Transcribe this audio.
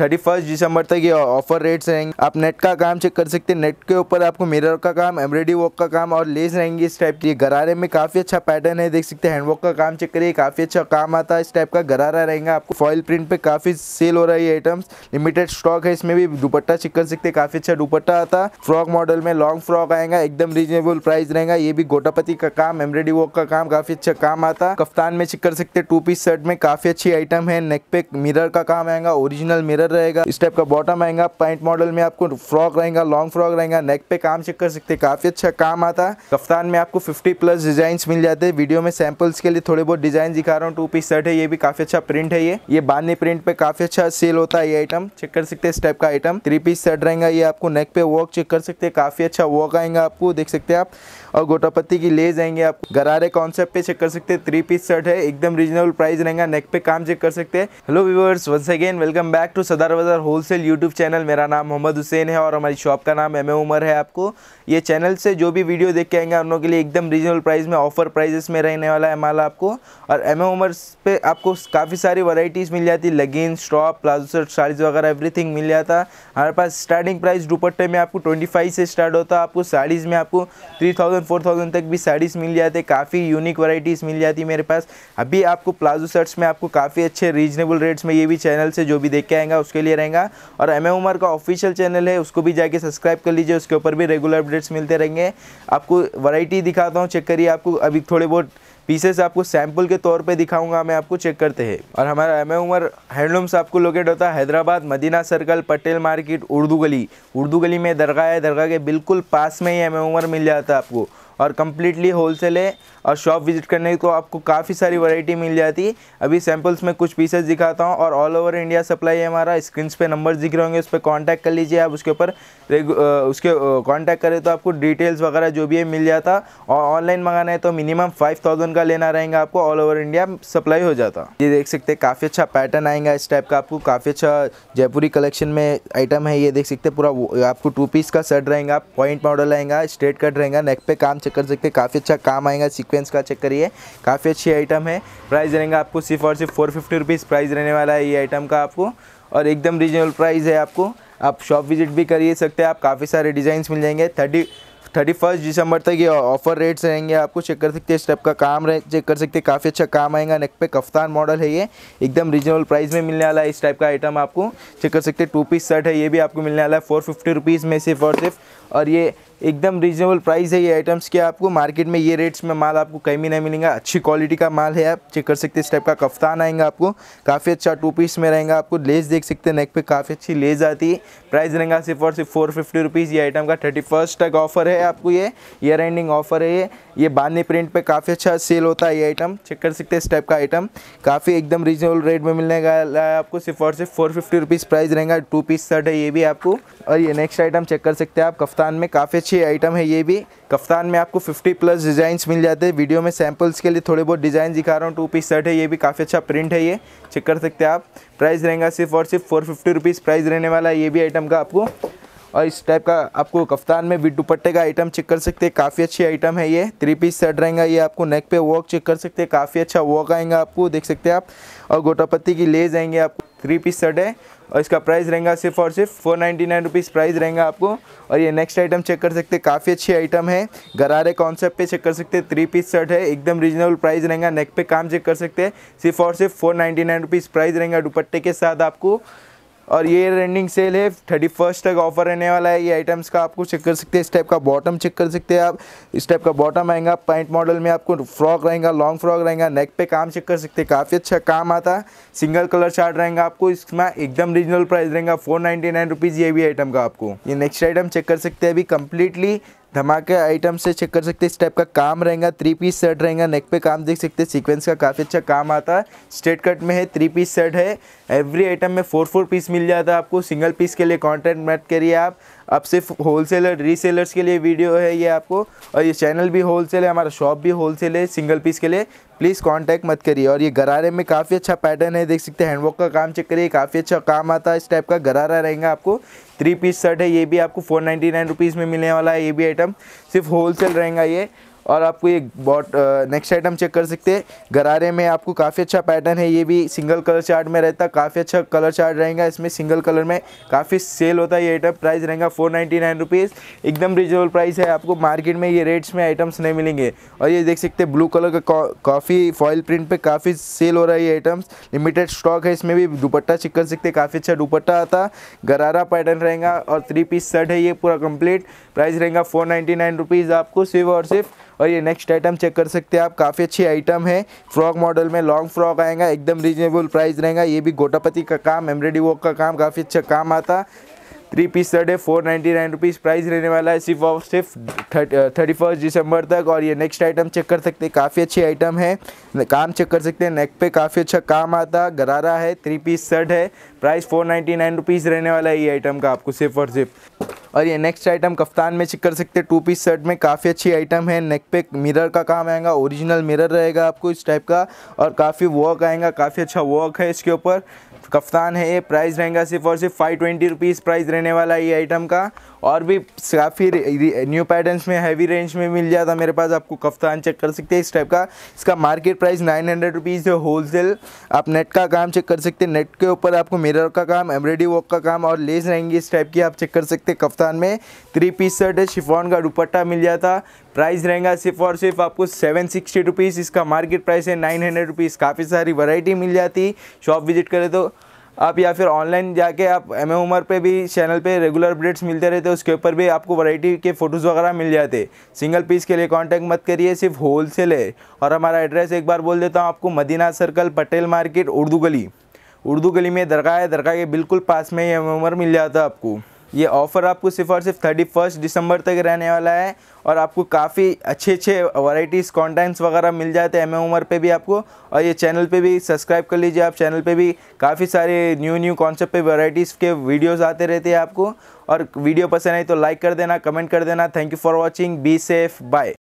thirty first दिसंबर तक ये offer rates रहेंगे आप नेट का काम चेक कर सकते हैं नेट के ऊपर आपको मिरर का काम एम्ब्रॉयडरी वर्क का काम और लेस रहेंगे इस टाइप की गरारे में काफ़ी अच्छा पैटर्न है देख सकते हैं हैंडवर्क का काम चेक करिए काफ़ी अच्छा काम आता है इस टाइप का गरारा रहेगा आपको फॉइल प्रिंट पे काफ़ी सेल हो रहा है ये आइटम्स लिमिटेड स्टॉक है इसमें भी दुपट्टा चेक कर सकते काफ़ी अच्छा दुपट्टा आता फ्रॉक मॉडल में लॉन्ग फ्रॉक आएगा एकदम रीजनेबल प्राइस रहेगा ये भी गोटापति का काम एम्ब्रॉयडरी वर्क का काम काफ़ी अच्छा काम आता कप्तान में चेक कर सकते हैं टू पीस शर्ट में काफ़ी अच्छी आइटम है नेक पे मिरर का काम आएगा ओरिजिनल मिरर शर्ट रहेगा इस टाइप का बॉटम आएगा पैंट मॉडल में आपको फ्रॉक रहेगा लॉन्ग फ्रॉक रहेगा नेक पे काम चेक कर सकते हैं काफी अच्छा काम आता है कफ्तान में आपको फिफ्टी प्लस डिजाइन मिल जाते हैं वीडियो में सैम्पल्स के लिए थोड़े बहुत डिजाइन दिखा रहा हूँ टू पीस शर्ट है ये भी काफी अच्छा प्रिंट है ये ये बानी प्रिंट पे काफी अच्छा सेल होता है ये आइटम चेक कर सकते हैं इस टाइप का आइटम थ्री पीस शर्ट रहेगा ये आपको नेक पे वर्क चेक कर सकते हैं काफी अच्छा वर्क आएगा आपको देख सकते हैं आप और गोटापत्ती की ले जाएंगे आप गरारे कॉन्सेप्ट पे चेक कर सकते हैं थ्री पीस शर्ट है एकदम रीजनेबल प्राइस रहेगा नेक पे काम चेक कर सकते हैं hello viewers once again welcome back to Sadar Bazaar wholesale YouTube channel मेरा नाम मोहम्मद हुसैन है और हमारी शॉप का नाम एम उमर है आपको ये चैनल से जो भी वीडियो देख के आएंगे उन लोगों के लिए एकदम रीजनेबल प्राइस में ऑफर प्राइजेस में रहने वाला है माल आपको और एम उमर्स पे आपको काफ़ी सारी वराइटीज़ मिल जाती लगिन स्टॉप प्लाजो शर्ट साड़ीज वगैरह एवरीथिंग मिल जाता हमारे पास स्टार्टिंग प्राइस दुपट्टे में आपको ट्वेंटी फाइव से स्टार्ट होता है आपको साड़ीज़ में आपको थ्री थाउजेंड फोर थाउजेंड तक भी साड़ीज़ मिल जाते काफ़ी यूनिक वराइटीज़ मिल जाती मेरे पास अभी आपको प्लाजो शर्ट्स में आपको काफ़ी अच्छे रीजनेबल रेट्स में ये भी चैनल से जो भी देख के आएगा उसके लिए रहेगा और एम उमर का ऑफिशियल चैनल है उसको भी जाके सब्सक्राइब कर लीजिए उसके ऊपर भी रेगुलर अपडेट अपडेट्स मिलते रहेंगे आपको वैरायटी दिखाता हूँ चेक करिए आपको अभी थोड़े बहुत पीसेस आपको सैंपल के तौर पे दिखाऊंगा मैं आपको चेक करते हैं और हमारा एम उमर हैंडलूम्स आपको लोकेट होता है हैदराबाद मदीना सर्कल पटेल मार्केट उर्दू गली उर्दू गली में दरगाह है दरगाह के बिल्कुल पास में ही एम उमर मिल जाता है आपको और कम्प्लीटली होलसेल है और शॉप विजिट करने को आपको काफ़ी सारी वैरायटी मिल जाती है अभी सैम्पल्स में कुछ पीसेस दिखाता हूँ और ऑल ओवर इंडिया सप्लाई है हमारा स्क्रीन पे नंबर दिख रहे होंगे उस पर कॉन्टैक्ट कर लीजिए आप उसके ऊपर उसके कॉन्टैक्ट करें तो आपको डिटेल्स वगैरह जो भी है मिल जाता और ऑनलाइन मंगाना है तो मिनिमम फाइव का लेना रहेगा आपको ऑल ओवर इंडिया सप्लाई हो जाता ये देख सकते हैं काफ़ी अच्छा पैटर्न आएगा इस टाइप का आपको काफ़ी अच्छा जयपुरी कलेक्शन में आइटम है ये देख सकते हैं पूरा आपको टू पीस का सेट रहेगा पॉइंट मॉडल रहेगा स्ट्रेट कट रहेगा नेक पे काम से कर सकते हैं काफ़ी अच्छा काम आएगा सीक्वेंस का चेक करिए काफ़ी अच्छी आइटम है प्राइस रहेगा आपको सिर्फ और सिर्फ फोर फिफ्टी रुपीज़ प्राइस रहने वाला है ये आइटम का आपको और एकदम रीजनेबल प्राइस है आपको आप शॉप विजिट भी कर सकते हैं आप काफ़ी सारे डिज़ाइंस मिल जाएंगे थर्टी थर्टी फर्स्ट दिसंबर तक ये ऑफर रेट्स रहेंगे आपको चेक कर सकते हैं स्टेप का काम रहे चेक कर सकते हैं काफ़ी अच्छा काम आएगा नेक पे कफ्तान मॉडल है ये एकदम रीजनेबल प्राइस में मिलने वाला है इस टाइप का आइटम आपको चेक कर सकते हैं टू पीस शर्ट है ये भी आपको मिलने वाला है फोर फिफ्टी रुपीज़ में सिर्फ और सिर्फ और ये एकदम रीजनेबल प्राइस है ये आइटम्स के आपको मार्केट में ये रेट्स में माल आपको कहीं भी नहीं मिलेगा अच्छी क्वालिटी का माल है आप चेक कर सकते हैं इस टाइप का कफ्तान आएगा आपको काफ़ी अच्छा टू पीस में रहेगा आपको लेस देख सकते हैं नेक पे काफ़ी अच्छी लेस आती है प्राइस रहेगा सिर्फ और सिर्फ फोर फिफ्टी रुपीज़ ये आइटम का थर्टी फर्स्ट तक ऑफर है आपको ये ईयर एंडिंग ऑफर है ये ये बानी प्रिंट पर काफ़ी अच्छा सेल होता है ये आइटम चेक कर सकते हैं इस टाइप का आइटम काफ़ी एकदम रीजनेबल रेट में मिलने का आपको सिर्फ और सिर्फ फोर फिफ्टी रुपीज़ प्राइस रहेगा टू पीस शर्ट है ये भी आपको और ये नेक्स्ट आइटम चेक कर सकते हैं आप कफ्तान में काफ़ी अच्छी आइटम है ये भी कफ्तान में आपको 50 प्लस डिज़ाइंस मिल जाते हैं वीडियो में सैम्पल्स के लिए थोड़े बहुत डिज़ाइन दिखा रहा हूँ टू पीस शर्ट है ये भी काफ़ी अच्छा प्रिंट है ये चेक कर सकते हैं आप प्राइस रहेगा सिर्फ और सिर्फ फोर फिफ्टी रुपीज़ प्राइस रहने वाला है ये भी आइटम का आपको और इस टाइप का आपको कफ्तान में भी दुपट्टे का आइटम चेक कर सकते हैं काफ़ी अच्छी आइटम है ये थ्री पीस सेट रहेगा ये आपको नेक पे वॉक चेक कर सकते हैं काफ़ी अच्छा वॉक आएगा आपको देख सकते हैं आप और गोटापत्ती की लेज आएंगे आपको थ्री पीस शर्ट है और इसका प्राइस रहेगा सिर्फ और सिर्फ four ninety nine rupees price रहेगा आपको और ये नेक्स्ट आइटम चेक कर सकते काफ़ी अच्छी आइटम है गरारे कॉन्सेप्ट पे चेक कर सकते हैं थ्री पीस शर्ट है एकदम रीजनेबल प्राइस रहेगा नेक पे काम चेक कर सकते हैं सिर्फ और सिर्फ four ninety nine rupees price रहेगा दुपट्टे के साथ आपको और ये रेंडिंग सेल है थर्टी फर्स्ट तक ऑफर रहने वाला है ये आइटम्स का आपको चेक कर सकते हैं इस टाइप का बॉटम चेक कर सकते हैं आप इस टाइप का बॉटम आएगा पैंट मॉडल में आपको फ्रॉक रहेगा लॉन्ग फ्रॉक रहेगा नेक पे काम चेक कर सकते हैं काफ़ी अच्छा काम आता है सिंगल कलर चार्ट रहेगा आपको इसमें एकदम रीजनल प्राइस रहेगा फोर नाइन्टी ये भी आइटम का आपको ये नेक्स्ट आइटम चेक कर सकते हैं अभी कम्प्लीटली धमाके आइटम से चेक कर सकते हैं इस टाइप का काम रहेगा थ्री पीस शर्ट रहेगा नेक पे काम देख सकते हैं सीक्वेंस का काफ़ी अच्छा काम आता है स्ट्रेट कट में है थ्री पीस शर्ट है एवरी आइटम में फोर फोर पीस मिल जाता है आपको सिंगल पीस के लिए कॉन्टेंट मैट करिए आप अब सिर्फ होलसेलर रीसेलर्स के लिए वीडियो है ये आपको और ये चैनल भी होलसेल है हमारा शॉप भी होलसेल है सिंगल पीस के लिए प्लीज़ कांटेक्ट मत करिए और ये गरारे में काफ़ी अच्छा पैटर्न है देख सकते हैं हैंडवर्क का काम चेक करिए काफ़ी अच्छा काम आता है इस टाइप का गरारा रहेगा आपको थ्री पीस शर्ट है ये भी आपको फोर नाइन्टी नाइन रुपीज़ में मिलने वाला है ये भी आइटम सिर्फ होल रहेगा ये और आपको ये बॉट नेक्स्ट आइटम चेक कर सकते हैं गरारे में आपको काफ़ी अच्छा पैटर्न है ये भी सिंगल कलर चार्ट में रहता है काफ़ी अच्छा कलर चार्ट रहेगा इसमें सिंगल कलर में काफ़ी सेल होता है ये आइटम प्राइस रहेगा फोर नाइन्टी नाइन रुपीज़ एकदम रिजनेबल प्राइस है आपको मार्केट में ये रेट्स में आइटम्स नहीं मिलेंगे और ये देख सकते हैं ब्लू कलर का काफ़ी फॉयल प्रिंट पर काफ़ी सेल हो रहा है ये आइटम्स लिमिटेड स्टॉक है इसमें भी दुपट्टा चेक कर सकते काफ़ी अच्छा दुपट्टा आता गरारा पैटर्न रहेगा और थ्री पीस शर्ट है ये पूरा कम्प्लीट प्राइस रहेगा फोर नाइन्टी नाइन रुपीज़ आपको सिर्फ और सिर्फ और ये नेक्स्ट आइटम चेक कर सकते हैं आप काफ़ी अच्छी आइटम है फ्रॉक मॉडल में लॉन्ग फ्रॉक आएगा एकदम रीजनेबल प्राइस रहेगा ये भी गोटापति का काम एम्ब्रॉयडरी वर्क का काम काफ़ी अच्छा काम आता थ्री पीस थर्ड है four ninety nine rupees price रहने वाला है सिर्फ और सिर्फ थर्टी फर्स्ट दिसंबर तक और ये नेक्स्ट आइटम चेक कर सकते हैं काफ़ी अच्छी आइटम है काम चेक कर सकते हैं नेक पे काफ़ी अच्छा काम आता गरारा है थ्री पीस शर्ट है price four ninety nine rupees रहने वाला है ये आइटम का आपको सिर्फ और सिर्फ और ये नेक्स्ट आइटम कफ्तान में चेक कर सकते हैं टू पीस शर्ट में काफ़ी अच्छी आइटम है नेक पे मिरर का काम आएगा ओरिजिनल मिरर रहेगा आपको इस टाइप का और काफ़ी वर्क आएगा काफ़ी अच्छा वर्क है इसके ऊपर कप्तान है ये प्राइस रहेगा सिर्फ और सिर्फ फाइव ट्वेंटी रुपीज़ प्राइस रहने वाला है ये आइटम का और भी काफ़ी न्यू पैटर्न्स में हैवी रेंज में मिल जाता मेरे पास आपको कप्तान चेक कर सकते हैं इस टाइप का इसका market price nine hundred rupees है सेल आप नेट का काम चेक कर सकते हैं नेट के ऊपर आपको मिरर का काम एम्ब्रॉयडरी वर्क का काम और लेस रहेंगी इस टाइप की आप चेक कर सकते हैं कप्तान में थ्री पीस शर्ट है शिफॉन का दुपट्टा मिल जाता प्राइस रहेगा सिर्फ और सिर्फ आपको सेवन सिक्सटी रुपीज़ इसका मार्केट प्राइस है नाइन हंड्रेड रुपीज़ काफ़ी सारी वैरायटी मिल जाती है शॉप विजिट करें तो आप या फिर ऑनलाइन जाके आप एम उमर पे भी चैनल पे रेगुलर अपडेट्स मिलते रहते हैं उसके ऊपर भी आपको वैरायटी के फ़ोटोज़ वगैरह मिल जाते सिंगल पीस के लिए कांटेक्ट मत करिए सिर्फ सेल है और हमारा एड्रेस एक बार बोल देता हूँ आपको मदीना सर्कल पटेल मार्केट उर्दू गली उर्दू गली में दरगाह है दरगाह के बिल्कुल पास में ही एम उमर मिल जाता आपको ये ऑफ़र आपको सिर्फ और सिर्फ थर्टी फर्स्ट दिसंबर तक रहने वाला है और आपको काफ़ी अच्छे अच्छे वराइटीज़ कॉन्टेंट्स वगैरह मिल जाते हैं एम उमर पे भी आपको और ये चैनल पे भी सब्सक्राइब कर लीजिए आप चैनल पे भी काफ़ी सारे न्यू न्यू कॉन्सेप्ट पे के वीडियोज़ आते रहते हैं आपको और वीडियो पसंद आई तो लाइक कर देना कमेंट कर देना thank you for watching be safe bye